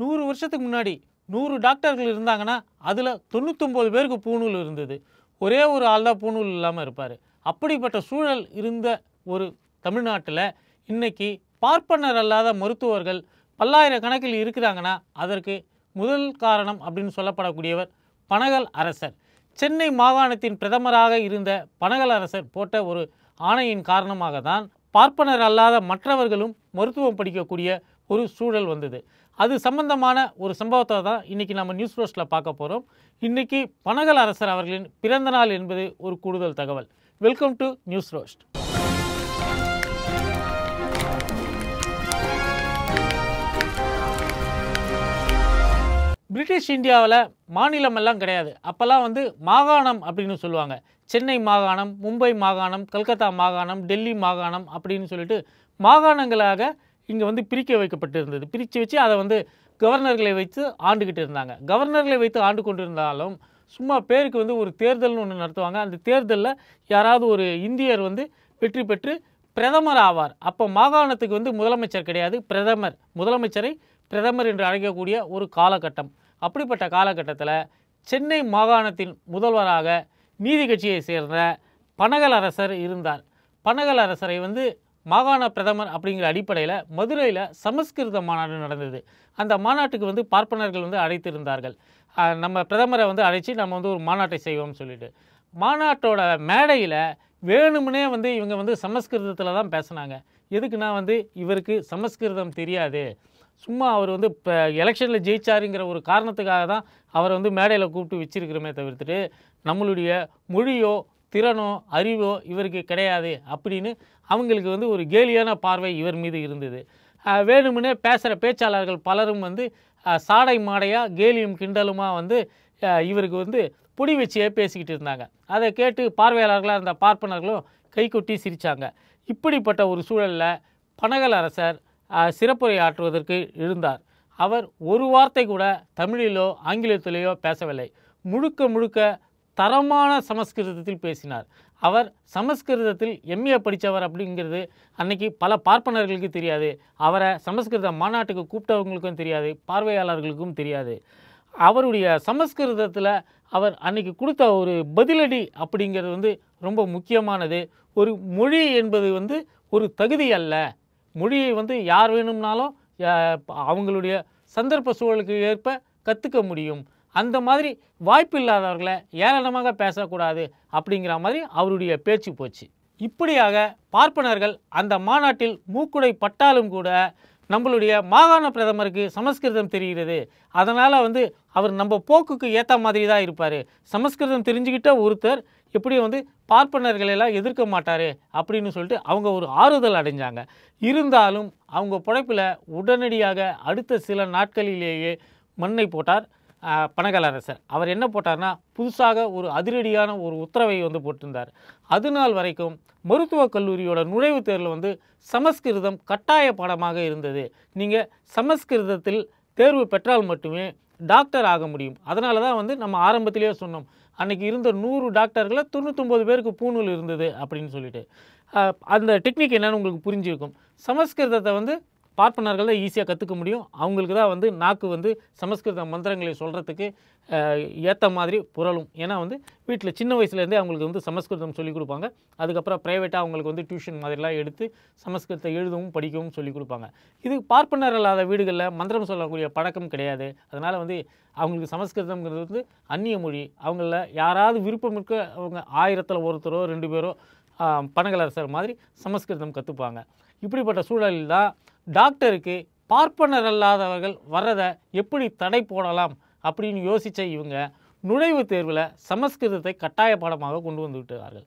நூறு வருஷத்துக்கு முன்னாடி நூறு டாக்டர்கள் இருந்தாங்கன்னா அதில் தொண்ணூத்தொம்பது பேருக்கு பூநூல் இருந்தது ஒரே ஒரு ஆள் தான் பூநூல் இல்லாமல் இருப்பார் அப்படிப்பட்ட சூழல் இருந்த ஒரு தமிழ்நாட்டில் இன்றைக்கி பார்ப்பனர் அல்லாத மருத்துவர்கள் பல்லாயிரக்கணக்கில் இருக்கிறாங்கன்னா அதற்கு முதல் காரணம் அப்படின்னு சொல்லப்படக்கூடியவர் பனகல் அரசர் சென்னை மாகாணத்தின் பிரதமராக இருந்த பனகல் அரசர் போட்ட ஒரு ஆணையின் காரணமாக தான் பார்ப்பனர் அல்லாத மற்றவர்களும் மருத்துவம் படிக்கக்கூடிய ஒரு சூழல் வந்தது அது சம்பந்தமான ஒரு சம்பவத்தை தான் இன்றைக்கி நம்ம நியூஸ் ரோஸ்ட்டில் பார்க்க போகிறோம் இன்றைக்கி பனகல் அரசர் அவர்களின் பிறந்த நாள் என்பது ஒரு கூடுதல் தகவல் welcome to news roast British இந்தியாவில் மாநிலமெல்லாம் கிடையாது அப்போல்லாம் வந்து மாகாணம் அப்படின்னு சொல்லுவாங்க சென்னை மாகாணம் மும்பை மாகாணம் கல்கத்தா மாகாணம் டெல்லி மாகாணம் அப்படின்னு சொல்லிட்டு மாகாணங்களாக இங்கே வந்து பிரிக்க வைக்கப்பட்டிருந்தது பிரித்து வச்சு அதை வந்து கவர்னர்களை வைத்து ஆண்டுக்கிட்டு இருந்தாங்க கவர்னர்களை வைத்து ஆண்டு கொண்டு இருந்தாலும் சும்மா பேருக்கு வந்து ஒரு தேர்தல்னு ஒன்று நடத்துவாங்க அந்த தேர்தலில் யாராவது ஒரு இந்தியர் வந்து வெற்றி பெற்று பிரதமர் ஆவார் அப்போ மாகாணத்துக்கு வந்து முதலமைச்சர் கிடையாது பிரதமர் முதலமைச்சரை பிரதமர் என்று அழைக்கக்கூடிய ஒரு காலகட்டம் அப்படிப்பட்ட காலகட்டத்தில் சென்னை மாகாணத்தின் முதல்வராக நீதி கட்சியை சேர்ந்த பனகல் அரசர் இருந்தார் பனகல் அரசரை வந்து மாகாண பிரதமர் அப்படிங்கிற அடிப்படையில் மதுரையில் சமஸ்கிருத மாநாடு நடந்தது அந்த மாநாட்டுக்கு வந்து பார்ப்பனர்கள் வந்து அழைத்திருந்தார்கள் நம்ம பிரதமரை வந்து அழைச்சி நம்ம வந்து ஒரு மாநாட்டை செய்வோம்னு சொல்லிட்டு மாநாட்டோட மேடையில் வேணும்னே வந்து இவங்க வந்து சமஸ்கிருதத்தில் தான் பேசுனாங்க எதுக்குன்னா வந்து இவருக்கு சமஸ்கிருதம் தெரியாது சும்மா அவர் வந்து இப்போ எலெக்ஷனில் ஜெயிச்சாருங்கிற ஒரு காரணத்துக்காக தான் அவரை வந்து மேடையில் கூப்பிட்டு வச்சிருக்கிறோமே தவிர்த்துட்டு நம்மளுடைய மொழியோ திறனோ அறிவோ இவருக்கு கிடையாது அப்படின்னு அவங்களுக்கு வந்து ஒரு கேலியான பார்வை இவர் மீது இருந்தது வேணுமுனே பேசுகிற பேச்சாளர்கள் பலரும் வந்து சாடை மாடையாக கேலியும் கிண்டலுமாக வந்து இவருக்கு வந்து பொடி வச்சியே பேசிக்கிட்டு இருந்தாங்க அதை கேட்டு பார்வையாளர்களாக இருந்த பார்ப்பனர்களும் கொட்டி சிரித்தாங்க இப்படிப்பட்ட ஒரு சூழலில் பனகல் அரசர் சிறப்புரை ஆற்றுவதற்கு இருந்தார் அவர் ஒரு வார்த்தை கூட தமிழிலோ ஆங்கிலத்திலேயோ பேசவில்லை முழுக்க முழுக்க தரமான சமஸ்கிருதத்தில் பேசினார் அவர் சமஸ்கிருதத்தில் எம்ஏ படித்தவர் அப்படிங்கிறது அன்னைக்கு பல பார்ப்பனர்களுக்கு தெரியாது அவரை சமஸ்கிருத மாநாட்டுக்கு கூப்பிட்டவங்களுக்கும் தெரியாது பார்வையாளர்களுக்கும் தெரியாது அவருடைய சமஸ்கிருதத்தில் அவர் அன்னைக்கு கொடுத்த ஒரு பதிலடி அப்படிங்கிறது வந்து ரொம்ப முக்கியமானது ஒரு மொழி என்பது வந்து ஒரு தகுதி அல்ல மொழியை வந்து யார் வேணும்னாலும் அவங்களுடைய சந்தர்ப்ப சூழலுக்கு ஏற்ப கற்றுக்க முடியும் அந்த மாதிரி வாய்ப்பு இல்லாதவர்களை ஏளனமாக பேசக்கூடாது அப்படிங்கிற மாதிரி அவருடைய பேச்சு போச்சு இப்படியாக பார்ப்பனர்கள் அந்த மாநாட்டில் மூக்குடை பட்டாலும் கூட நம்மளுடைய மாகாண பிரதமருக்கு சமஸ்கிருதம் தெரிகிறது அதனால் வந்து அவர் நம்ம போக்குக்கு ஏற்ற மாதிரி தான் இருப்பார் சமஸ்கிருதம் தெரிஞ்சுக்கிட்ட ஒருத்தர் எப்படி வந்து பார்ப்பனர்களெல்லாம் எதிர்க்க மாட்டார் அப்படின்னு சொல்லிட்டு அவங்க ஒரு ஆறுதல் அடைஞ்சாங்க இருந்தாலும் அவங்க புழைப்பில் உடனடியாக அடுத்த சில நாட்களிலேயே மண்ணை போட்டார் பனகலரசர் அவர் என்ன போட்டார்னா புதுசாக ஒரு அதிரடியான ஒரு உத்தரவை வந்து போட்டிருந்தார் அது நாள் வரைக்கும் மருத்துவக் கல்லூரியோட நுழைவுத் தேர்வில் வந்து சமஸ்கிருதம் கட்டாய பாடமாக இருந்தது நீங்கள் சமஸ்கிருதத்தில் தேர்வு பெற்றால் மட்டுமே டாக்டர் ஆக முடியும் அதனால தான் வந்து நம்ம ஆரம்பத்திலேயே சொன்னோம் அன்றைக்கி இருந்த நூறு டாக்டர்களை தொண்ணூத்தொம்பது பேருக்கு பூணூல் இருந்தது அப்படின்னு சொல்லிட்டு அந்த டெக்னிக் என்னென்னு உங்களுக்கு புரிஞ்சிருக்கும் சமஸ்கிருதத்தை வந்து பார்ப்பனர்கள் தான் ஈஸியாக கற்றுக்க முடியும் அவங்களுக்கு தான் வந்து நாக்கு வந்து சமஸ்கிருத மந்திரங்களை சொல்கிறதுக்கு ஏற்ற மாதிரி புரளும் ஏன்னா வந்து வீட்டில் சின்ன வயசுலேருந்தே அவங்களுக்கு வந்து சமஸ்கிருதம் சொல்லிக் கொடுப்பாங்க அதுக்கப்புறம் ப்ரைவேட்டாக அவங்களுக்கு வந்து டியூஷன் மாதிரிலாம் எடுத்து சமஸ்கிருதத்தை எழுதவும் படிக்கவும் சொல்லிக் கொடுப்பாங்க இது பார்ப்பனர் இல்லாத வீடுகளில் மந்திரம் சொல்லக்கூடிய பழக்கம் கிடையாது அதனால் வந்து அவங்களுக்கு சமஸ்கிருதம்ங்கிறது வந்து அந்நிய மொழி அவங்கள யாராவது விருப்பம் இருக்க அவங்க ஆயிரத்தில் ஒருத்தரோ ரெண்டு பேரோ பனகலரசர் மாதிரி சமஸ்கிருதம் கற்றுப்பாங்க இப்படிப்பட்ட சூழலில் தான் டாக்டருக்கு பார்ப்பனர் அல்லாதவர்கள் வர்றதை எப்படி தடை போடலாம் அப்படின்னு யோசித்த இவங்க நுழைவுத் தேர்வில் சமஸ்கிருதத்தை கட்டாய பாடமாக கொண்டு வந்து விட்டார்கள்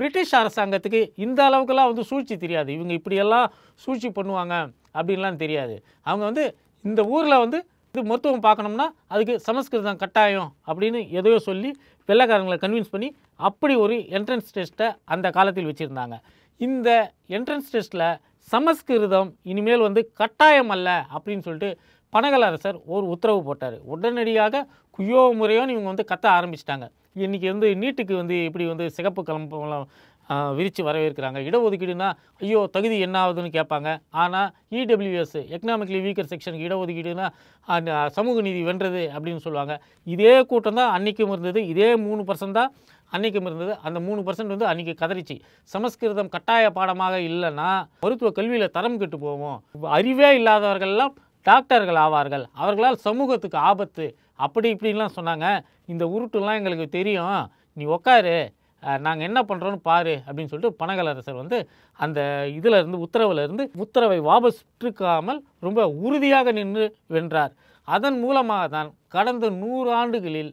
பிரிட்டிஷ் அரசாங்கத்துக்கு இந்த அளவுக்குலாம் வந்து சூழ்ச்சி தெரியாது இவங்க இப்படியெல்லாம் சூழ்ச்சி பண்ணுவாங்க அப்படின்லாம் தெரியாது அவங்க வந்து இந்த ஊரில் வந்து இது மருத்துவம் பார்க்கணும்னா அதுக்கு சமஸ்கிருதம் கட்டாயம் அப்படின்னு எதையோ சொல்லி வெள்ளைக்காரங்களை கன்வின்ஸ் பண்ணி அப்படி ஒரு என்ட்ரன்ஸ் டெஸ்ட்டை அந்த காலத்தில் வச்சுருந்தாங்க இந்த என்ட்ரன்ஸ் டெஸ்ட்டில் சமஸ்கிருதம் இனிமேல் வந்து கட்டாயம் அல்ல அப்படின்னு சொல்லிட்டு பனகல் அரசர் ஒரு உத்தரவு போட்டார் உடனடியாக குயோ முறையோன்னு இவங்க வந்து கத்த ஆரம்பிச்சிட்டாங்க இன்றைக்கி வந்து நீட்டுக்கு வந்து இப்படி வந்து சிகப்பு கிளம்பலாம் விரித்து வரவேற்கிறாங்க இடஒதுக்கீடுனா ஐயோ தகுதி என்ன ஆகுதுன்னு கேட்பாங்க ஆனால் இடபிள்யூஎஸ் எக்கனாமிக்லி வீக்கர் செக்ஷனுக்கு இடஒதுக்கீடுனா சமூக நீதி வென்றது அப்படின்னு சொல்லுவாங்க இதே கூட்டம் தான் அன்றைக்கும் இருந்தது இதே மூணு பர்சன்ட் தான் அன்றைக்கும் இருந்தது அந்த மூணு பர்சன்ட் வந்து அன்றைக்கி கதறிச்சு சமஸ்கிருதம் கட்டாய பாடமாக இல்லைன்னா மருத்துவ கல்வியில் தரம் கெட்டு போவோம் அறிவே இல்லாதவர்கள்லாம் டாக்டர்கள் ஆவார்கள் அவர்களால் சமூகத்துக்கு ஆபத்து அப்படி இப்படின்லாம் சொன்னாங்க இந்த உருட்டுலாம் எங்களுக்கு தெரியும் நீ உக்காரு நாங்கள் என்ன பண்ணுறோன்னு பாரு அப்படின்னு சொல்லிட்டு பனகலரசர் வந்து அந்த இதில் இருந்து உத்தரவில் இருந்து உத்தரவை வாபஸ் இருக்காமல் ரொம்ப உறுதியாக நின்று வென்றார் அதன் மூலமாக தான் கடந்த நூறு ஆண்டுகளில்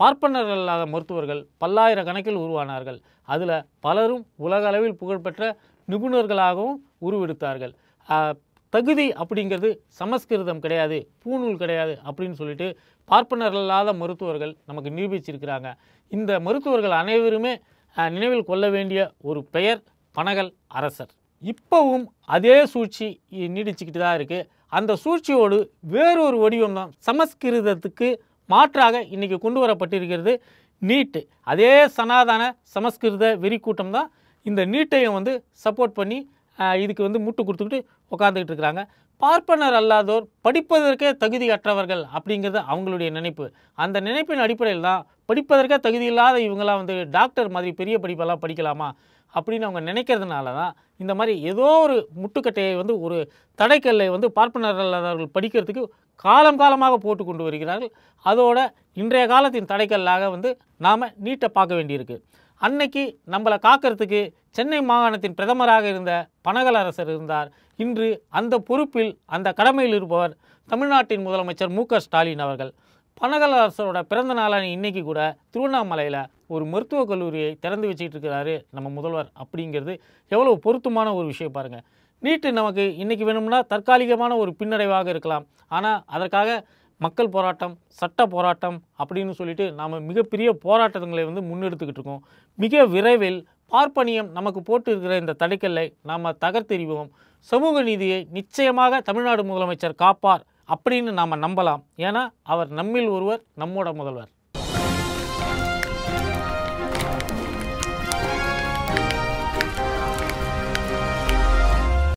பார்ப்பனர் இல்லாத மருத்துவர்கள் பல்லாயிரக்கணக்கில் உருவானார்கள் அதில் பலரும் உலக அளவில் புகழ்பெற்ற நிபுணர்களாகவும் உருவெடுத்தார்கள் தகுதி அப்படிங்கிறது சமஸ்கிருதம் கிடையாது பூநூல் கிடையாது அப்படின்னு சொல்லிட்டு பார்ப்பனர் இல்லாத மருத்துவர்கள் நமக்கு நிரூபிச்சிருக்கிறாங்க இந்த மருத்துவர்கள் அனைவருமே நினைவில் கொள்ள வேண்டிய ஒரு பெயர் பனகல் அரசர் இப்போவும் அதே சூழ்ச்சி நீடிச்சுக்கிட்டு தான் இருக்குது அந்த சூழ்ச்சியோடு வேறொரு வடிவம் தான் சமஸ்கிருதத்துக்கு மாற்றாக இன்றைக்கி கொண்டு வரப்பட்டிருக்கிறது நீட்டு அதே சனாதன சமஸ்கிருத வெறி கூட்டம் தான் இந்த நீட்டையும் வந்து சப்போர்ட் பண்ணி இதுக்கு வந்து முட்டு கொடுத்துக்கிட்டு உட்காந்துக்கிட்டு இருக்கிறாங்க பார்ப்பனர் அல்லாதோர் படிப்பதற்கே தகுதியற்றவர்கள் அப்படிங்கிறது அவங்களுடைய நினைப்பு அந்த நினைப்பின் அடிப்படையில் தான் படிப்பதற்கே தகுதி இல்லாத இவங்களாம் வந்து டாக்டர் மாதிரி பெரிய படிப்பெல்லாம் படிக்கலாமா அப்படின்னு அவங்க நினைக்கிறதுனால தான் இந்த மாதிரி ஏதோ ஒரு முட்டுக்கட்டையை வந்து ஒரு தடைக்கல்லை வந்து பார்ப்பனர் அல்லாதவர்கள் படிக்கிறதுக்கு காலம் காலமாக போட்டு கொண்டு வருகிறார்கள் அதோட இன்றைய காலத்தின் தடைக்கல்லாக வந்து நாம் நீட்டை பார்க்க வேண்டியிருக்கு அன்னைக்கு நம்மளை காக்கிறதுக்கு சென்னை மாகாணத்தின் பிரதமராக இருந்த பனகல் அரசர் இருந்தார் இன்று அந்த பொறுப்பில் அந்த கடமையில் இருப்பவர் தமிழ்நாட்டின் முதலமைச்சர் மு ஸ்டாலின் அவர்கள் பனகல் அரசரோட பிறந்த நாளான இன்றைக்கி கூட திருவண்ணாமலையில் ஒரு மருத்துவக் கல்லூரியை திறந்து வச்சுக்கிட்டு இருக்கிறாரு நம்ம முதல்வர் அப்படிங்கிறது எவ்வளோ பொருத்தமான ஒரு விஷயம் பாருங்கள் நீட்டு நமக்கு இன்றைக்கி வேணும்னா தற்காலிகமான ஒரு பின்னடைவாக இருக்கலாம் ஆனால் அதற்காக மக்கள் போராட்டம் சட்ட போராட்டம் அப்படின்னு சொல்லிட்டு நாம் மிகப்பெரிய போராட்டங்களை வந்து முன்னெடுத்துக்கிட்டு இருக்கோம் மிக விரைவில் பார்ப்பனியம் நமக்கு போட்டு இருக்கிற இந்த தடைக்கல்லை நாம் தகர்த்தெறிவோம் சமூக நீதியை நிச்சயமாக தமிழ்நாடு முதலமைச்சர் காப்பார் அப்படின்னு நாம் நம்பலாம் ஏன்னா அவர் நம்மில் ஒருவர் நம்மோட முதல்வர்